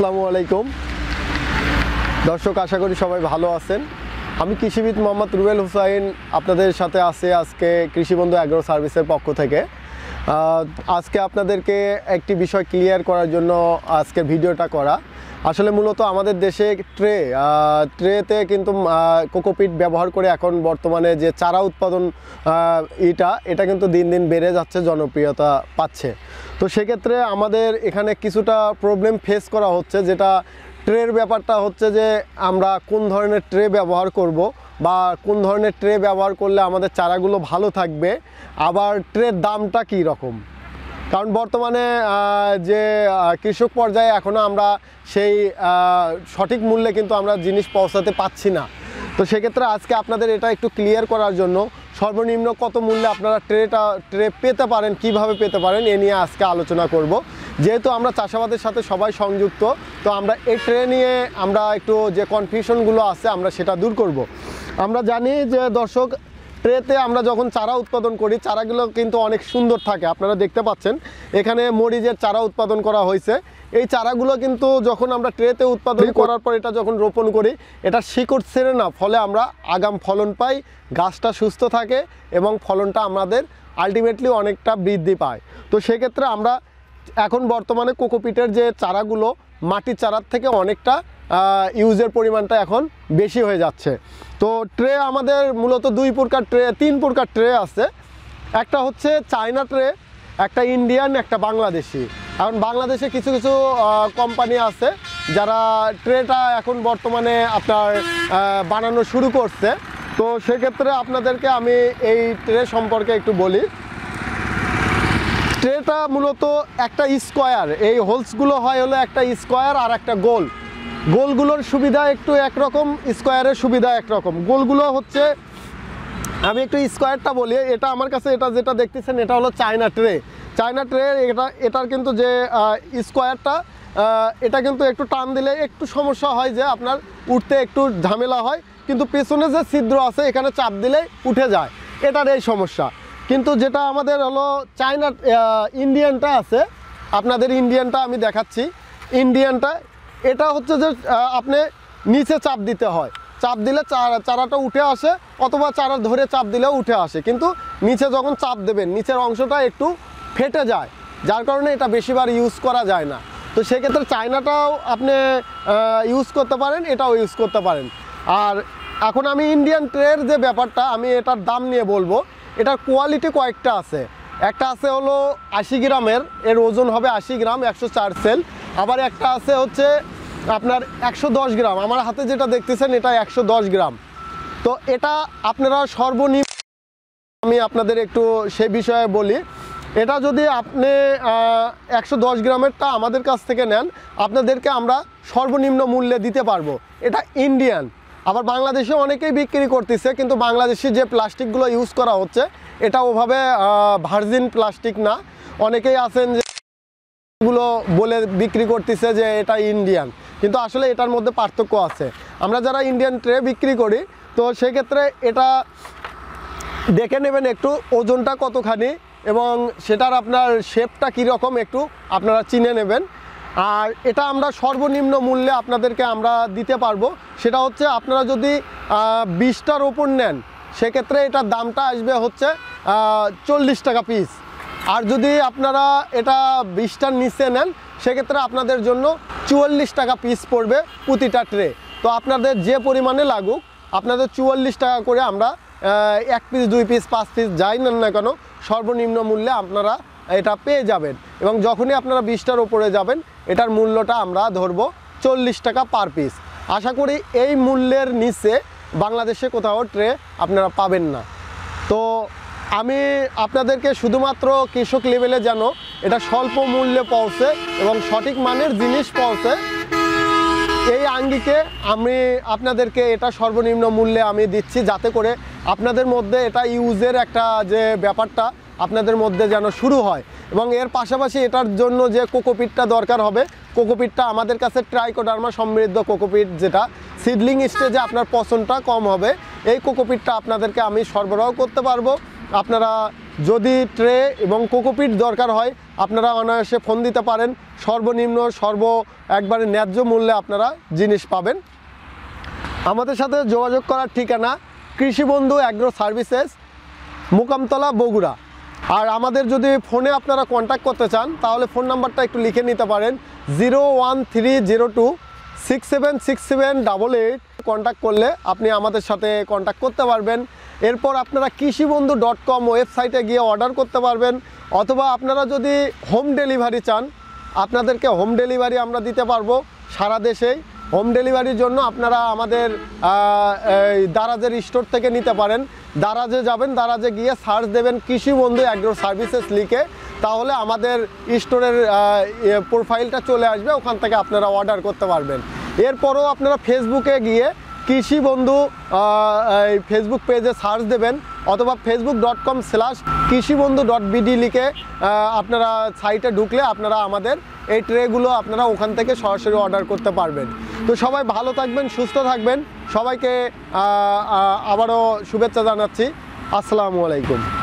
আসসালামু আলাইকুম দর্শক আশা করি সবাই ভালো আছেন আমি কৃষিবিদ মোহাম্মদ রুবেল হুসাইন আপনাদের সাথে আছে আজকে কৃষিবন্ধু অ্যাগ্রো সার্ভিসের পক্ষ থেকে আজকে আপনাদেরকে একটি বিষয় ক্লিয়ার করার জন্য আজকের ভিডিওটা করা আসলে মূলত আমাদের দেশে ট্রে ট্রেতে কিন্তু কোকোপিট ব্যবহার করে এখন বর্তমানে যে চারা উৎপাদন এটা এটা কিন্তু দিন দিন বেড়ে যাচ্ছে জনপ্রিয়তা পাচ্ছে তো সেক্ষেত্রে আমাদের এখানে কিছুটা প্রবলেম ফেস করা হচ্ছে যেটা ট্রের ব্যাপারটা হচ্ছে যে আমরা কোন ধরনের ট্রে ব্যবহার করব বা কোন ধরনের ট্রে ব্যবহার করলে আমাদের চারাগুলো ভালো থাকবে আবার ট্রের দামটা কী রকম কারণ বর্তমানে যে কৃষক পর্যায়ে এখনও আমরা সেই সঠিক মূল্যে কিন্তু আমরা জিনিস পৌঁছাতে পাচ্ছি না তো সেক্ষেত্রে আজকে আপনাদের এটা একটু ক্লিয়ার করার জন্য সর্বনিম্ন কত মূল্যে আপনারা ট্রেটা ট্রে পেতে পারেন কিভাবে পেতে পারেন এ নিয়ে আজকে আলোচনা করব যেহেতু আমরা চাষাবাদের সাথে সবাই সংযুক্ত তো আমরা এই ট্রে নিয়ে আমরা একটু যে কনফিউশনগুলো আছে আমরা সেটা দূর করব। আমরা জানি যে দর্শক ট্রেতে আমরা যখন চারা উৎপাদন করি চারাগুলো কিন্তু অনেক সুন্দর থাকে আপনারা দেখতে পাচ্ছেন এখানে মরিচের চারা উৎপাদন করা হয়েছে এই চারাগুলো কিন্তু যখন আমরা ট্রেতে উৎপাদন করার পর এটা যখন রোপণ করি এটা শিকড় ছেড়ে না ফলে আমরা আগাম ফলন পাই গাছটা সুস্থ থাকে এবং ফলনটা আমাদের আলটিমেটলি অনেকটা বৃদ্ধি পায় তো সেক্ষেত্রে আমরা এখন বর্তমানে কোকোপিটের যে চারাগুলো মাটির চারার থেকে অনেকটা ইউজের পরিমাণটা এখন বেশি হয়ে যাচ্ছে তো ট্রে আমাদের মূলত দুই প্রকার ট্রে তিন প্রকার ট্রে আছে একটা হচ্ছে চায়না ট্রে একটা ইন্ডিয়ান একটা বাংলাদেশি এখন বাংলাদেশে কিছু কিছু কোম্পানি আছে যারা ট্রেটা এখন বর্তমানে আপনার বানানো শুরু করছে তো সেক্ষেত্রে আপনাদেরকে আমি এই ট্রে সম্পর্কে একটু বলি ট্রেটা মূলত একটা স্কোয়ার এই হোলসগুলো হয় হলো একটা স্কোয়ার আর একটা গোল গোলগুলোর সুবিধা একটু একরকম স্কোয়ারের সুবিধা একরকম গোলগুলো হচ্ছে আমি একটু স্কোয়ারটা বলি এটা আমার কাছে এটা যেটা দেখতেছেন এটা হলো চায়না ট্রে চায়না ট্রে এটা এটার কিন্তু যে স্কোয়ারটা এটা কিন্তু একটু টান দিলে একটু সমস্যা হয় যে আপনার উঠতে একটু ঝামেলা হয় কিন্তু পেছনে যে ছিদ্র আছে এখানে চাপ দিলে উঠে যায় এটার এই সমস্যা কিন্তু যেটা আমাদের হলো চায়না ইন্ডিয়ানটা আছে আপনাদের ইন্ডিয়ানটা আমি দেখাচ্ছি ইন্ডিয়ানটা এটা হচ্ছে যে আপনি নিচে চাপ দিতে হয় চাপ দিলে চারাটা উঠে আসে অথবা চারা ধরে চাপ দিলেও উঠে আসে কিন্তু নিচে যখন চাপ দেবেন নিচের অংশটা একটু ফেটে যায় যার কারণে এটা বেশিবার ইউজ করা যায় না তো সেক্ষেত্রে চায়নাটাও আপনি ইউজ করতে পারেন এটাও ইউজ করতে পারেন আর এখন আমি ইন্ডিয়ান ট্রের যে ব্যাপারটা আমি এটার দাম নিয়ে বলবো এটার কোয়ালিটি কয়েকটা আছে একটা আছে হলো আশি গ্রামের এর ওজন হবে আশি গ্রাম একশো চার সেল আবার একটা আছে হচ্ছে আপনার একশো গ্রাম আমার হাতে যেটা দেখতেছেন এটা একশো গ্রাম তো এটা আপনারা সর্বনিম্ন আমি আপনাদের একটু সে বিষয়ে বলি এটা যদি আপনি একশো দশ গ্রামেরটা আমাদের কাছ থেকে নেন আপনাদেরকে আমরা সর্বনিম্ন মূল্যে দিতে পারবো এটা ইন্ডিয়ান আবার বাংলাদেশে অনেকেই বিক্রি করতেছে কিন্তু বাংলাদেশে যে প্লাস্টিকগুলো ইউজ করা হচ্ছে এটা ওভাবে ভার্জিন প্লাস্টিক না অনেকেই আছেন যে জিনিসগুলো বলে বিক্রি করতেছে যে এটা ইন্ডিয়ান কিন্তু আসলে এটার মধ্যে পার্থক্য আছে আমরা যারা ইন্ডিয়ান ট্রে বিক্রি করি তো সেক্ষেত্রে এটা দেখে নেবেন একটু ওজনটা কতখানি এবং সেটার আপনার শেপটা কীরকম একটু আপনারা চিনে নেবেন আর এটা আমরা সর্বনিম্ন মূল্যে আপনাদেরকে আমরা দিতে পারবো সেটা হচ্ছে আপনারা যদি বিশটার ওপর নেন সেক্ষেত্রে এটার দামটা আসবে হচ্ছে চল্লিশ টাকা পিস আর যদি আপনারা এটা বিশটার নিচে নেন সেক্ষেত্রে আপনাদের জন্য চুয়াল্লিশ টাকা পিস পড়বে প্রতিটা ট্রে তো আপনাদের যে পরিমাণে লাগুক আপনাদের চুয়াল্লিশ টাকা করে আমরা এক পিস দুই পিস পাঁচ পিস যাই নেন না কেন সর্বনিম্ন মূল্যে আপনারা এটা পেয়ে যাবেন এবং যখনই আপনারা বিশটার ওপরে যাবেন এটার মূল্যটা আমরা ধরবো চল্লিশ টাকা পার পিস আশা করি এই মূল্যের নিচে বাংলাদেশে কোথাও ট্রে আপনারা পাবেন না তো আমি আপনাদেরকে শুধুমাত্র কৃষক লেভেলে যেন এটা স্বল্প মূল্যে পৌঁছে এবং সঠিক মানের জিনিস পৌঁছে এই আঙ্গিকে আমি আপনাদেরকে এটা সর্বনিম্ন মূল্যে আমি দিচ্ছি যাতে করে আপনাদের মধ্যে এটা ইউজের একটা যে ব্যাপারটা আপনাদের মধ্যে যেন শুরু হয় এবং এর পাশাপাশি এটার জন্য যে কোকোপিটটা দরকার হবে কোকোপিটটা আমাদের কাছে ট্রাইকোডার্মা সমৃদ্ধ কোকোপিট যেটা সিডলিং স্টেজে আপনার পছন্দটা কম হবে এই কোকোপিটটা আপনাদেরকে আমি সরবরাহ করতে পারবো আপনারা যদি ট্রে এবং কোকোপিট দরকার হয় আপনারা অনায়াসে ফোন দিতে পারেন সর্বনিম্ন সর্ব একবারে ন্যায্য মূল্যে আপনারা জিনিস পাবেন আমাদের সাথে যোগাযোগ করার ঠিকানা কৃষিবন্ধু অ্যাগ্রো সার্ভিসেস মোকামতলা বগুড়া আর আমাদের যদি ফোনে আপনারা কন্ট্যাক্ট করতে চান তাহলে ফোন নাম্বারটা একটু লিখে নিতে পারেন zero one three zero two six seven six seven double eight contact করলে আপনি আমাদের সাথে কন্ট্যাক্ট করতে পারবেন এরপর আপনারা কৃষিবন্ধু ডট কম ওয়েবসাইটে গিয়ে অর্ডার করতে পারবেন অথবা আপনারা যদি হোম ডেলিভারি চান আপনাদেরকে হোম ডেলিভারি আমরা দিতে পারবো সারা দেশেই হোম ডেলিভারির জন্য আপনারা আমাদের দারাজের স্টোর থেকে নিতে পারেন দারাজে যাবেন দারাজে গিয়ে সার্চ দেবেন কৃষি বন্ধু অ্যাগ্রো সার্ভিসেস লিখে তাহলে আমাদের স্টোরের প্রোফাইলটা চলে আসবে ওখান থেকে আপনারা অর্ডার করতে পারবেন এরপরও আপনারা ফেসবুকে গিয়ে কৃষি বন্ধু ফেসবুক পেজে সার্চ দেবেন অথবা facebook dot com slash Krishibandhu dot BD লিখে আপনারা সাইটে ঢুকলে আপনারা আমাদের এই ট্রেগুলো আপনারা ওখান থেকে সরাসরি অর্ডার করতে পারবেন তো সবাই ভালো থাকবেন সুস্থ থাকবেন সবাইকে আবারও শুভেচ্ছা জানাচ্ছি আসসালামু আলাইকুম